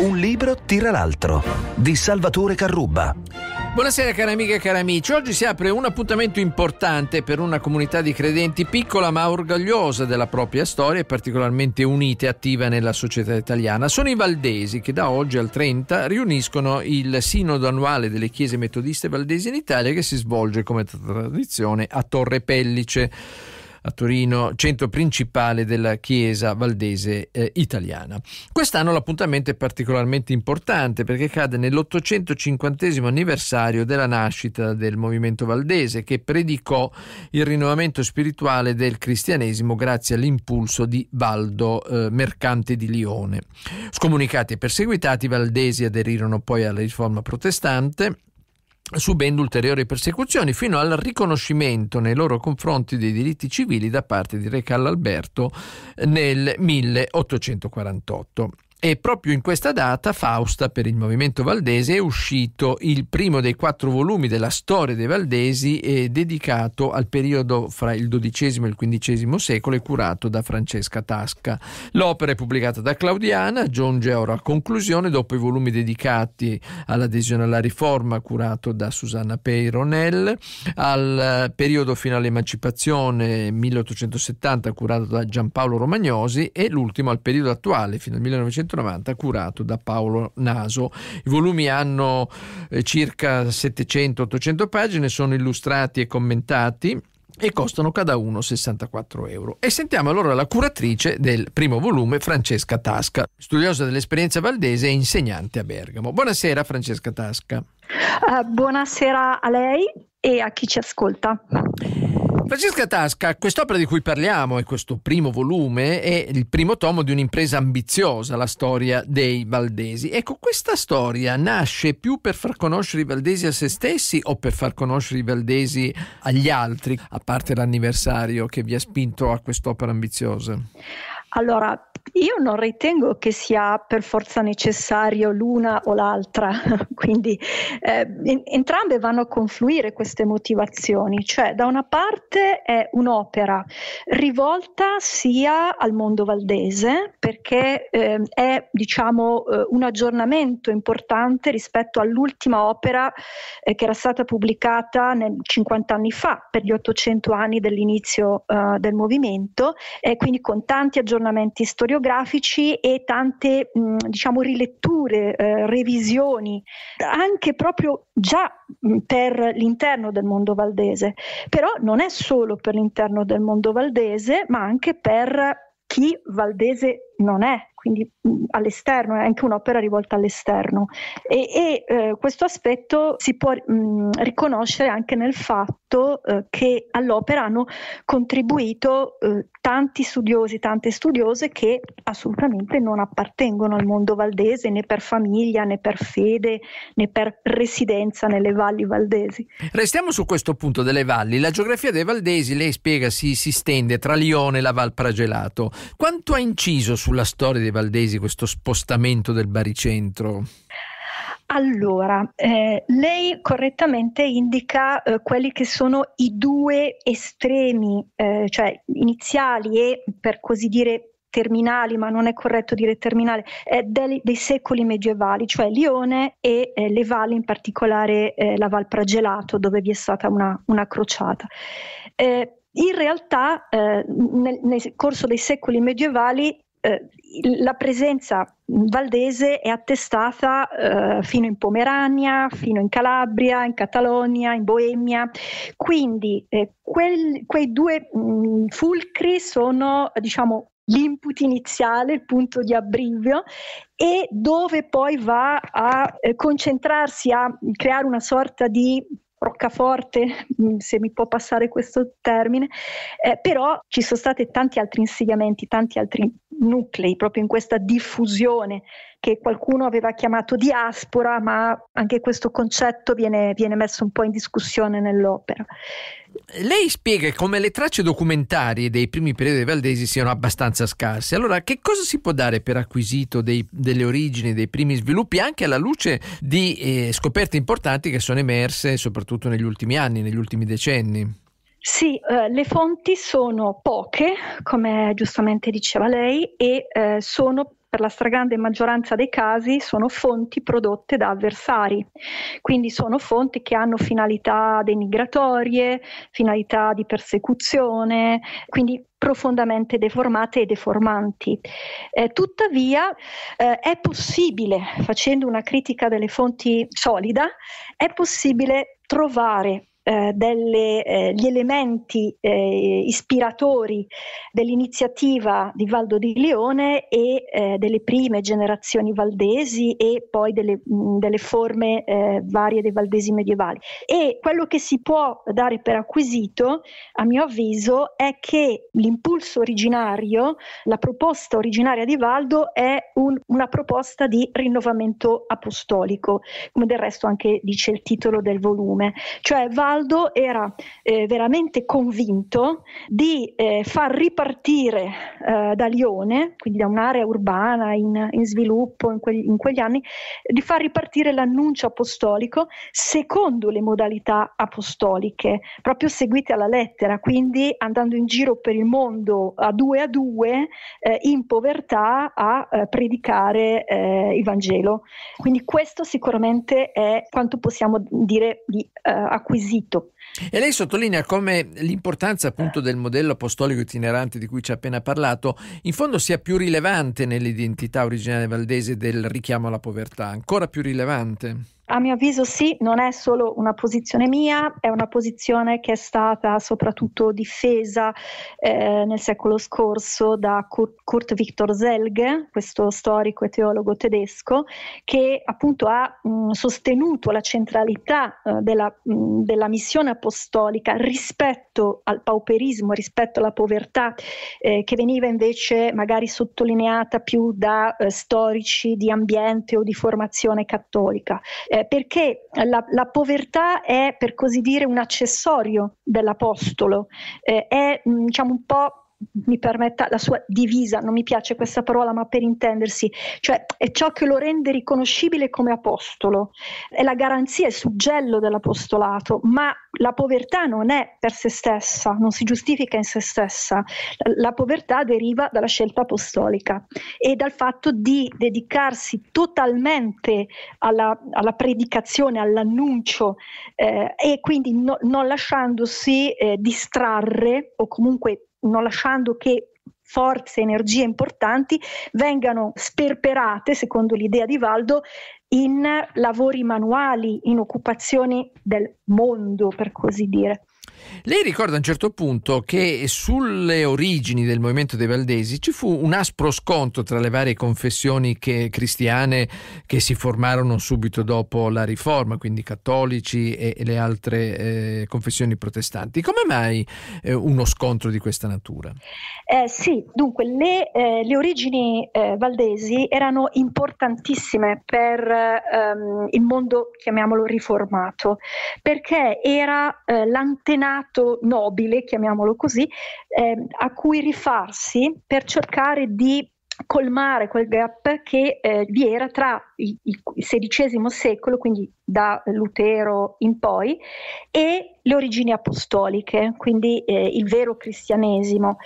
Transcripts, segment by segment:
Un libro tira l'altro di Salvatore Carrubba. Buonasera cari amiche e cari amici, oggi si apre un appuntamento importante per una comunità di credenti piccola ma orgogliosa della propria storia e particolarmente unita e attiva nella società italiana. Sono i Valdesi che da oggi al 30 riuniscono il sinodo annuale delle chiese metodiste valdesi in Italia che si svolge come tradizione a Torre Pellice a Torino, centro principale della Chiesa Valdese eh, italiana. Quest'anno l'appuntamento è particolarmente importante perché cade nell'850 anniversario della nascita del movimento valdese che predicò il rinnovamento spirituale del cristianesimo grazie all'impulso di Valdo eh, Mercante di Lione. Scomunicati e perseguitati, i valdesi aderirono poi alla riforma protestante subendo ulteriori persecuzioni fino al riconoscimento nei loro confronti dei diritti civili da parte di Re Carlo Alberto nel 1848. E proprio in questa data Fausta per il movimento valdese è uscito il primo dei quattro volumi della storia dei valdesi eh, dedicato al periodo fra il XII e il XV secolo e curato da Francesca Tasca. L'opera è pubblicata da Claudiana, giunge ora a conclusione dopo i volumi dedicati all'adesione alla riforma curato da Susanna Peyronel, al eh, periodo fino all'emancipazione 1870 curato da Giampaolo Romagnosi e l'ultimo al periodo attuale fino al 1900 1990 curato da Paolo Naso. I volumi hanno eh, circa 700-800 pagine, sono illustrati e commentati e costano cada uno 64 euro. E sentiamo allora la curatrice del primo volume, Francesca Tasca, studiosa dell'esperienza valdese e insegnante a Bergamo. Buonasera Francesca Tasca. Uh, buonasera a lei e a chi ci ascolta. Francesca Tasca, quest'opera di cui parliamo è questo primo volume, è il primo tomo di un'impresa ambiziosa, la storia dei Valdesi. Ecco, questa storia nasce più per far conoscere i Valdesi a se stessi o per far conoscere i Valdesi agli altri, a parte l'anniversario che vi ha spinto a quest'opera ambiziosa? Allora, io non ritengo che sia per forza necessario l'una o l'altra, quindi eh, entrambe vanno a confluire queste motivazioni, cioè da una parte è un'opera rivolta sia al mondo valdese perché eh, è diciamo eh, un aggiornamento importante rispetto all'ultima opera eh, che era stata pubblicata nel, 50 anni fa per gli 800 anni dell'inizio eh, del movimento e quindi con tanti aggiornamenti aggiornamenti storiografici e tante mh, mm, diciamo, riletture, eh, revisioni, anche proprio già mm, per l'interno del mondo valdese. Però non è solo per l'interno del mondo valdese, ma anche per chi valdese non è, quindi mh, mm, all'esterno, è anche un'opera rivolta all'esterno. E, e eh, questo aspetto si può mh, mm, riconoscere anche nel fatto eh, che all'opera hanno contribuito eh, tanti studiosi, tante studiose che assolutamente non appartengono al mondo valdese né per famiglia né per fede né per residenza nelle valli valdesi. Restiamo su questo punto delle valli. La geografia dei valdesi, lei spiega, si, si stende tra Lione e la Val Pragelato. Quanto ha inciso sulla storia dei valdesi? Valdesi questo spostamento del baricentro? Allora, eh, lei correttamente indica eh, quelli che sono i due estremi, eh, cioè iniziali e per così dire terminali, ma non è corretto dire terminale, eh, dei, dei, secoli medievali, cioè Lione e eh, le valli, in particolare eh, la Val Pragelato, dove vi è stata una, una crociata. in realtà nel, nel corso dei secoli medievali eh, la presenza valdese è attestata eh, fino in Pomerania, fino in Calabria, in Catalogna, in Boemia. Quindi eh, quel, quei due mh, mm, fulcri sono, diciamo, l'input iniziale, il punto di abbrivio e dove poi va a eh, concentrarsi, a creare una sorta di roccaforte, mm, se mi può passare questo termine, eh, però ci sono stati tanti altri insediamenti, tanti altri nuclei, proprio in questa diffusione che qualcuno aveva chiamato diaspora, ma anche questo concetto viene, viene messo un po' in discussione nell'opera lei spiega come le tracce documentarie dei primi periodi valdesi siano abbastanza scarse. Allora, che cosa si può dare per acquisito dei, delle origini, dei primi sviluppi, anche alla luce di eh, scoperte importanti che sono emerse soprattutto negli ultimi anni, negli ultimi decenni? Sì, eh, le fonti sono poche, come giustamente diceva lei, e eh, sono per la stragrande maggioranza dei casi sono fonti prodotte da avversari, quindi sono fonti che hanno finalità denigratorie, finalità di persecuzione, quindi profondamente deformate e deformanti. Eh, tuttavia eh, è possibile, facendo una critica delle fonti solida, è possibile trovare eh, degli eh, elementi eh, ispiratori dell'iniziativa di Valdo di Lione e eh, delle prime generazioni valdesi e poi delle, mh, delle forme varie dei valdesi medievali. E quello che si può dare per acquisito, a mio avviso, è che l'impulso originario, la proposta originaria di Valdo è un, una proposta di rinnovamento apostolico, come del resto anche dice il titolo del volume. Cioè Valdo Aldo era eh, veramente convinto di eh, far ripartire eh, da Lione, quindi da un'area urbana in, in sviluppo in quegli, in quegli anni, di far ripartire l'annuncio apostolico secondo le modalità apostoliche, proprio seguite alla lettera, quindi andando in giro per il mondo a due a due eh, in povertà a eh, predicare eh, il Vangelo. Quindi questo sicuramente è quanto possiamo dire di eh, acquisito tutto. E lei sottolinea come l'importanza appunto del modello apostolico itinerante di cui ci ha appena parlato in fondo sia più rilevante nell'identità originale valdese del richiamo alla povertà, ancora più rilevante. A mio avviso sì, non è solo una posizione mia, è una posizione che è stata soprattutto difesa eh, nel secolo scorso da Kurt, Kurt Victor Selge, questo storico e teologo tedesco, che appunto ha mh, sostenuto la centralità eh, della, mh, della, missione apostolica rispetto al pauperismo, rispetto alla povertà, eh, che veniva invece magari sottolineata più da eh, storici di ambiente o di formazione cattolica eh, perché la, la, povertà è per così dire un accessorio dell'apostolo, eh, è mm, diciamo un po' mi permetta la sua divisa, non mi piace questa parola, ma per intendersi, cioè è ciò che lo rende riconoscibile come apostolo, è la garanzia, è il suggello dell'apostolato, ma la povertà non è per se stessa, non si giustifica in se stessa, la povertà deriva dalla scelta apostolica e dal fatto di dedicarsi totalmente alla, alla predicazione, all'annuncio eh, e quindi no, non lasciandosi eh, distrarre o comunque non lasciando che forze, energie importanti vengano sperperate, secondo l'idea di Valdo, in lavori manuali, in occupazioni del mondo, per così dire. Lei ricorda a un certo punto che sulle origini del movimento dei Valdesi ci fu un aspro scontro tra le varie confessioni che, cristiane che si formarono subito dopo la riforma, quindi cattolici e, e le altre eh, confessioni protestanti. Come mai eh, uno scontro di questa natura? Eh, sì, dunque le, eh, le origini eh, valdesi erano importantissime per ehm, il mondo, chiamiamolo riformato, perché era eh, l'antenata anonimato nobile, chiamiamolo così, eh, a cui rifarsi per cercare di colmare quel gap che eh, vi era tra il, il XVI secolo, quindi da Lutero in poi, e le origini apostoliche, quindi eh, il vero cristianesimo.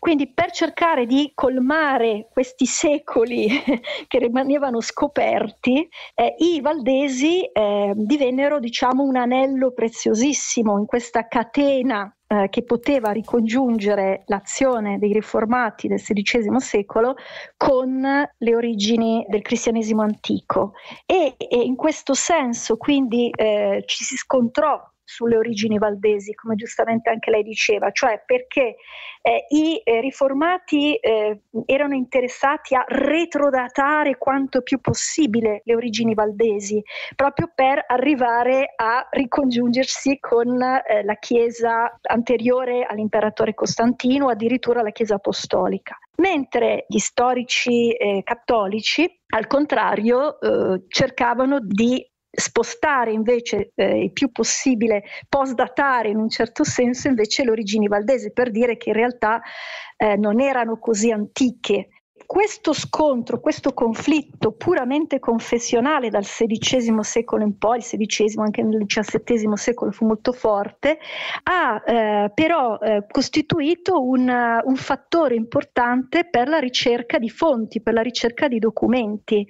Quindi per cercare di colmare questi secoli che rimanevano scoperti, eh, i valdesi eh, divennero diciamo, un anello preziosissimo in questa catena eh, che poteva ricongiungere l'azione dei riformati del XVI secolo con le origini del cristianesimo antico. e, e in questo senso senso, quindi eh, ci si scontrò sulle origini valdesi, come giustamente anche lei diceva, cioè perché eh, i eh, riformati eh, erano interessati a retrodatare quanto più possibile le origini valdesi, proprio per arrivare a ricongiungersi con eh, la Chiesa anteriore all'imperatore Costantino, addirittura la Chiesa apostolica. Mentre gli storici eh, cattolici al contrario, eh, cercavano di spostare invece eh, il più possibile, postdatare in un certo senso invece le origini valdesi per dire che in realtà eh, non erano così antiche questo scontro, questo conflitto puramente confessionale dal XVI secolo in poi, il XVI anche nel XVII secolo fu molto forte, ha eh, però eh, costituito un, un, fattore importante per la ricerca di fonti, per la ricerca di documenti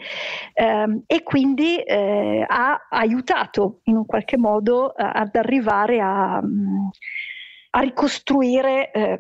ehm, e quindi eh, ha aiutato in un qualche modo eh, ad arrivare a... Mh, mm, a ricostruire eh,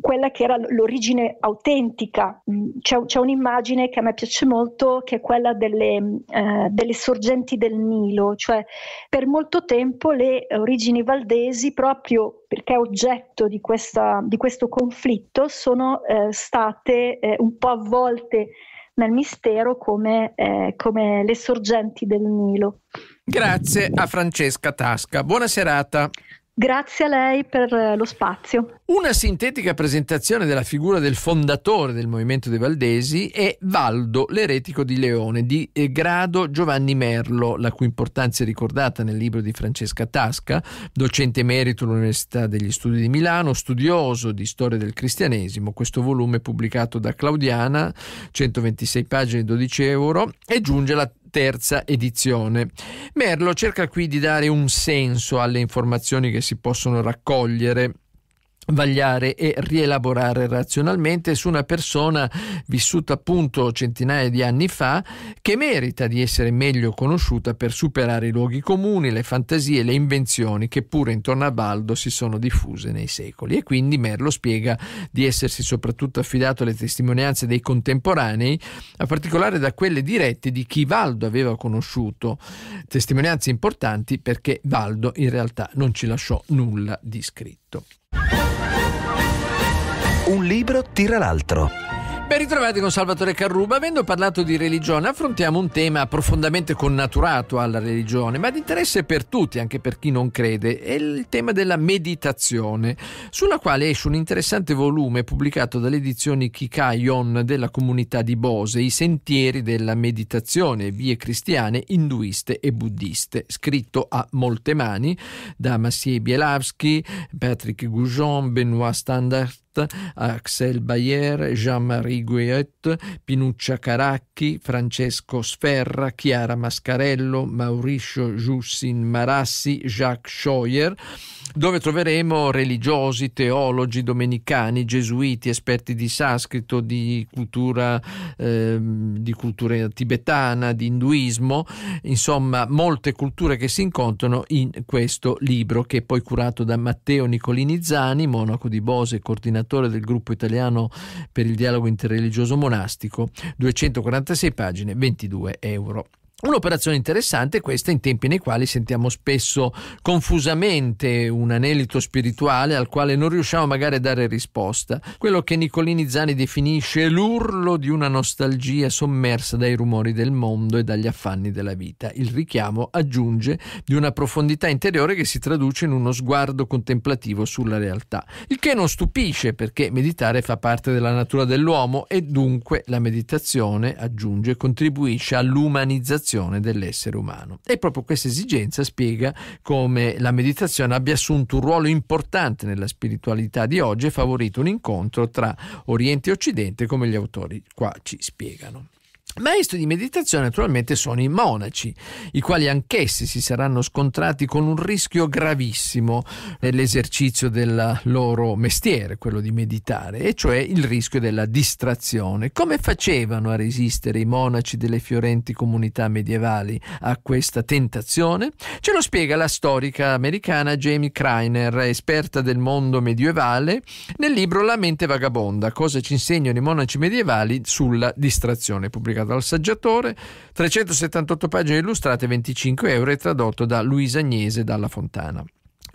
quella che era l'origine autentica. Mm, c'è, c'è, un'immagine che a me piace molto, che è quella delle, mm, eh, delle, sorgenti del Nilo, cioè per molto tempo le origini valdesi, proprio perché oggetto di, questa, di questo conflitto, sono eh, state eh, un po' avvolte nel mistero come, eh, come le sorgenti del Nilo. Grazie a Francesca Tasca. Buona serata. Grazie a lei per eh, lo spazio. Una sintetica presentazione della figura del fondatore del Movimento dei Valdesi è Valdo l'eretico di Leone di eh, Grado Giovanni Merlo, la cui importanza è ricordata nel libro di Francesca Tasca, docente emerito all'Università degli Studi di Milano, studioso di storia del cristianesimo. Questo volume pubblicato da Claudiana, 126 pagine, 12 euro, e giunge la terza edizione. Merlo cerca qui di dare un senso alle informazioni che si possono raccogliere vagliare e rielaborare razionalmente su una persona vissuta appunto centinaia di anni fa che merita di essere meglio conosciuta per superare i luoghi comuni, le fantasie, le invenzioni che pure intorno a Baldo si sono diffuse nei secoli e quindi Merlo spiega di essersi soprattutto affidato alle testimonianze dei contemporanei, a particolare da quelle dirette di chi Valdo aveva conosciuto, testimonianze importanti perché Valdo in realtà non ci lasciò nulla di scritto. Un libro tira l'altro. Ben ritrovati con Salvatore Carruba. Avendo parlato di religione, affrontiamo un tema profondamente connaturato alla religione, ma di interesse per tutti, anche per chi non crede. È il tema della meditazione, sulla quale esce un interessante volume pubblicato dalle edizioni Kikaion della comunità di Bose, I sentieri della meditazione, vie cristiane, induiste e buddiste, scritto a molte mani da Massie Bielavski, Patrick Goujon, Benoit Standard Axel Bayer, Jean-Marie Guiot, Pinuccia Caracchi, Francesco Sferra, Chiara Mascarello, Mauricio Giussin Marassi, Jacques Scheuer, dove troveremo religiosi, teologi, domenicani, gesuiti, esperti di sanscrito, di cultura, eh, di cultura tibetana, di induismo, insomma molte culture che si incontrano in questo libro che è poi curato da Matteo Nicolini Zani, monaco di Bose coordinatore coordinatore del gruppo italiano per il dialogo interreligioso monastico, 246 pagine, 22 euro. Un'operazione interessante questa in tempi nei quali sentiamo spesso confusamente un anelito spirituale al quale non riusciamo magari a dare risposta, quello che Nicolini Zani definisce l'urlo di una nostalgia sommersa dai rumori del mondo e dagli affanni della vita. Il richiamo aggiunge di una profondità interiore che si traduce in uno sguardo contemplativo sulla realtà, il che non stupisce perché meditare fa parte della natura dell'uomo e dunque la meditazione, aggiunge, contribuisce all'umanizzazione perfezione dell'essere umano. E proprio questa esigenza spiega come la meditazione abbia assunto un ruolo importante nella spiritualità di oggi e favorito un incontro tra Oriente e Occidente, come gli autori qua ci spiegano. Maestri di meditazione naturalmente sono i monaci, i quali anch'essi si saranno scontrati con un rischio gravissimo nell'esercizio eh, del loro mestiere, quello di meditare, e cioè il rischio della distrazione. Come facevano a resistere i monaci delle fiorenti comunità medievali a questa tentazione? Ce lo spiega la storica americana Jamie Kreiner, esperta del mondo medievale, nel libro La mente vagabonda, cosa ci insegnano i monaci medievali sulla distrazione pubblicato dal saggiatore, 378 pagine illustrate, 25 euro e tradotto da Luisa Agnese dalla Fontana.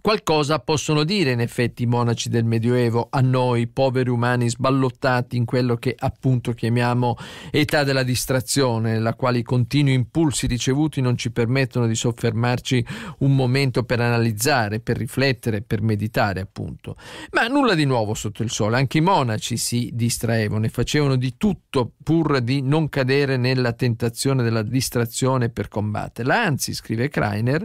Qualcosa possono dire in effetti i monaci del Medioevo a noi, poveri umani sballottati in quello che appunto chiamiamo età della distrazione, nella quale i continui impulsi ricevuti non ci permettono di soffermarci un momento per analizzare, per riflettere, per meditare appunto. Ma nulla di nuovo sotto il sole, anche i monaci si distraevano e facevano di tutto pur di non cadere nella tentazione della distrazione per combatterla. Anzi, scrive Kreiner,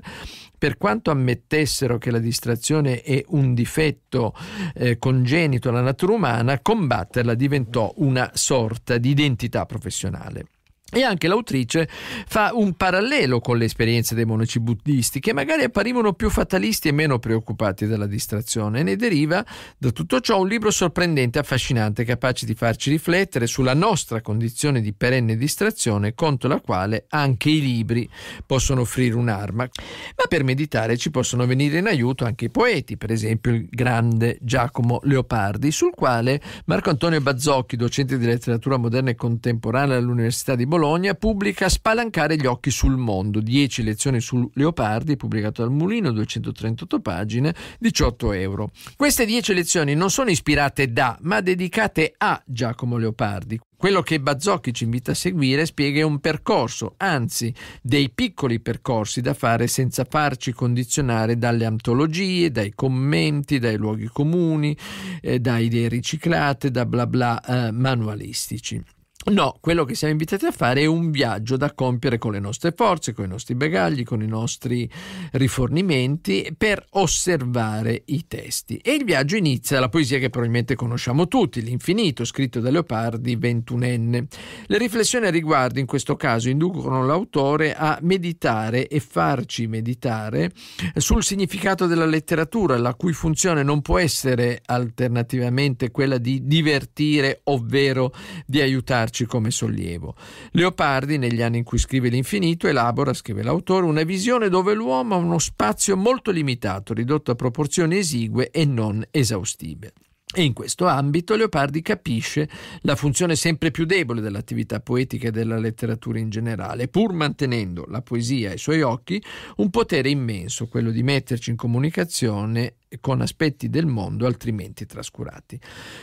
per quanto ammettessero che la distrazione distrazione è un difetto eh, congenito alla natura umana, combatterla diventò una sorta di identità professionale. E anche l'autrice fa un parallelo con le esperienze dei monaci buddisti, che magari apparivano più fatalisti e meno preoccupati della distrazione. E ne deriva da tutto ciò un libro sorprendente e affascinante, capace di farci riflettere sulla nostra condizione di perenne distrazione, contro la quale anche i libri possono offrire un'arma. Ma per meditare ci possono venire in aiuto anche i poeti, per esempio il grande Giacomo Leopardi, sul quale Marco Antonio Bazzocchi, docente di letteratura moderna e contemporanea all'Università di Bologna, Bologna pubblica Spalancare gli occhi sul mondo, 10 lezioni su Leopardi, pubblicato dal Mulino, 238 pagine, 18 euro. Queste 10 lezioni non sono ispirate da, ma dedicate a Giacomo Leopardi. Quello che Bazzocchi ci invita a seguire spiega un percorso, anzi dei piccoli percorsi da fare senza farci condizionare dalle antologie, dai commenti, dai luoghi comuni, eh, da idee riciclate, da bla bla eh, manualistici. No, quello che siamo invitati a fare è un viaggio da compiere con le nostre forze, con i nostri bagagli, con i nostri rifornimenti per osservare i testi. E il viaggio inizia la poesia che probabilmente conosciamo tutti, L'infinito, scritto da Leopardi, ventunenne. Le riflessioni a riguardo in questo caso inducono l'autore a meditare e farci meditare sul significato della letteratura, la cui funzione non può essere alternativamente quella di divertire, ovvero di aiutarci averci come sollievo. Leopardi, negli anni in cui scrive l'infinito, elabora, scrive l'autore, una visione dove l'uomo ha uno spazio molto limitato, ridotto a proporzioni esigue e non esaustive. E in questo ambito Leopardi capisce la funzione sempre più debole dell'attività poetica e della letteratura in generale, pur mantenendo la poesia ai suoi occhi un potere immenso, quello di metterci in comunicazione con aspetti del mondo altrimenti trascurati.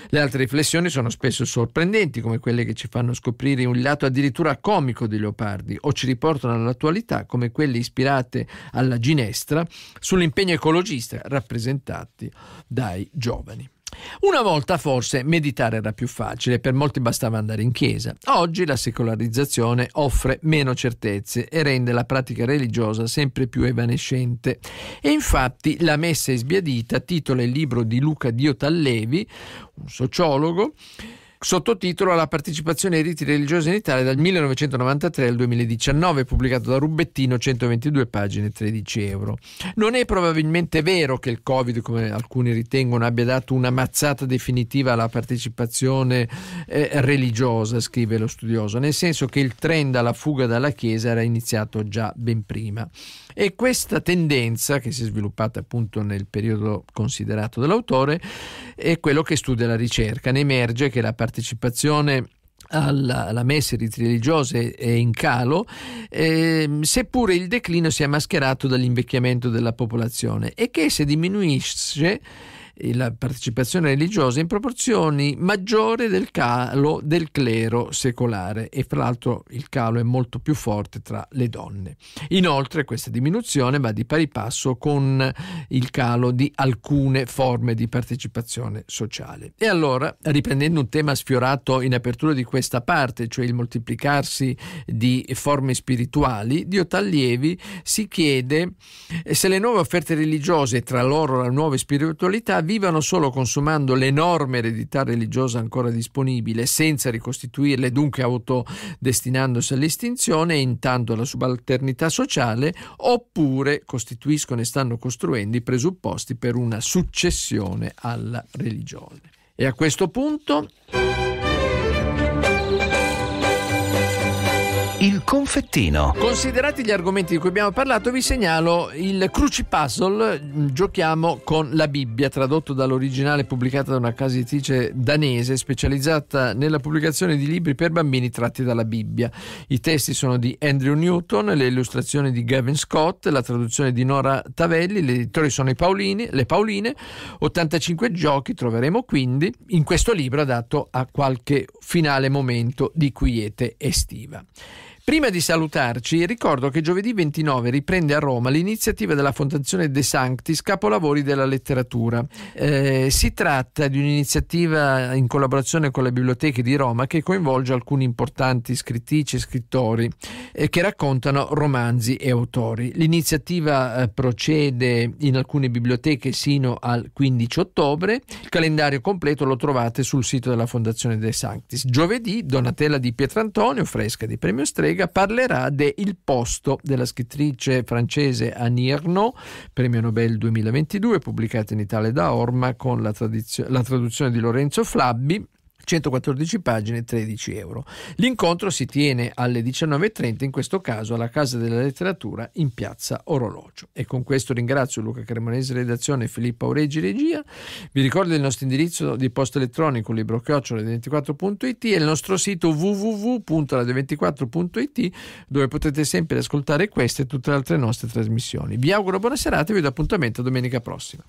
Le altre riflessioni sono spesso sorprendenti, come quelle che ci fanno scoprire un lato addirittura comico di Leopardi o ci riportano all'attualità, come quelle ispirate alla ginestra sull'impegno ecologista rappresentati dai giovani. Una volta forse meditare era più facile, per molti bastava andare in chiesa. Oggi la secolarizzazione offre meno certezze e rende la pratica religiosa sempre più evanescente. E infatti La Messa è sbiadita titola il libro di Luca Diotallevi, un sociologo, sottotitolo La partecipazione ai riti religiosi in Italia dal 1993 al 2019, pubblicato da Rubettino, 122 pagine, 13 euro. Non è probabilmente vero che il Covid, come alcuni ritengono, abbia dato una mazzata definitiva alla partecipazione eh, religiosa, scrive lo studioso, nel senso che il trend alla fuga dalla Chiesa era iniziato già ben prima. E questa tendenza, che si è sviluppata appunto nel periodo considerato dall'autore, è quello che studia la ricerca. Ne emerge che la partecipazione alla, alla messa religiose è in calo, eh, seppure il declino sia mascherato dall'invecchiamento della popolazione e che se diminuisce la partecipazione religiosa in proporzioni maggiori del calo del clero secolare e fra l'altro il calo è molto più forte tra le donne. Inoltre questa diminuzione va di pari passo con il calo di alcune forme di partecipazione sociale. E allora, riprendendo un tema sfiorato in apertura di questa parte, cioè il moltiplicarsi di forme spirituali, Dio Taglievi si chiede se le nuove offerte religiose e tra loro la nuova spiritualità vivano solo consumando l'enorme eredità religiosa ancora disponibile, senza ricostituirle, dunque autodestinandosi all'estinzione e intanto alla subalternità sociale, oppure costituiscono e stanno costruendo i presupposti per una successione alla religione. E a questo punto... il confettino. Considerati gli argomenti di cui abbiamo parlato, vi segnalo il Crucipuzzle, giochiamo con la Bibbia, tradotto dall'originale pubblicata da una casa editrice danese specializzata nella pubblicazione di libri per bambini tratti dalla Bibbia. I testi sono di Andrew Newton, le illustrazioni di Gavin Scott, la traduzione di Nora Tavelli, gli editori sono i Paolini, le Pauline, 85 giochi troveremo quindi in questo libro adatto a qualche finale momento di quiete estiva. Prima di salutarci, ricordo che giovedì 29 riprende a Roma l'iniziativa della Fondazione De Sanctis, capolavori della letteratura. Eh, si tratta di un'iniziativa in collaborazione con le biblioteche di Roma che coinvolge alcuni importanti scrittrici e scrittori eh, che raccontano romanzi e autori. L'iniziativa eh, procede in alcune biblioteche sino al 15 ottobre. Il calendario completo lo trovate sul sito della Fondazione De Sanctis. Giovedì Donatella di Pietrantonio, fresca di Premio Strega, collega parlerà del posto della scrittrice francese Annie Ernaux, premio Nobel 2022, pubblicata in Italia da Orma con la, tradizio- la traduzione di Lorenzo Flabbi 114 pagine, 13 euro. L'incontro si tiene alle 19.30, in questo caso alla Casa della Letteratura in piazza Orologio. E con questo ringrazio Luca Cremonese, redazione Filippa Aureggi, regia. Vi ricordo il nostro indirizzo di posta elettronica, librochiocciole24.it e il nostro sito www.radio24.it dove potete sempre ascoltare queste e tutte le altre nostre trasmissioni. Vi auguro buona serata e vi do appuntamento domenica prossima.